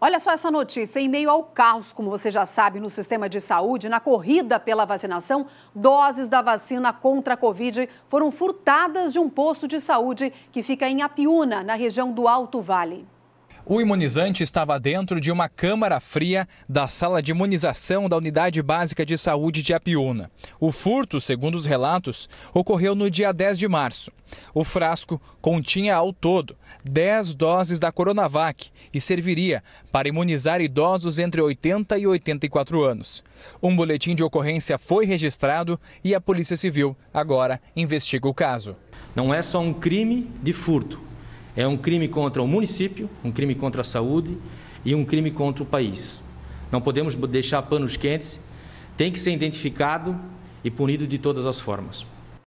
Olha só essa notícia. Em meio ao caos, como você já sabe, no sistema de saúde, na corrida pela vacinação, doses da vacina contra a Covid foram furtadas de um posto de saúde que fica em Apiúna, na região do Alto Vale. O imunizante estava dentro de uma câmara fria da sala de imunização da Unidade Básica de Saúde de Apiúna. O furto, segundo os relatos, ocorreu no dia 10 de março. O frasco continha ao todo 10 doses da Coronavac e serviria para imunizar idosos entre 80 e 84 anos. Um boletim de ocorrência foi registrado e a Polícia Civil agora investiga o caso. Não é só um crime de furto, é um crime contra o município, um crime contra a saúde e um crime contra o país. Não podemos deixar panos quentes, tem que ser identificado e punido de todas as formas.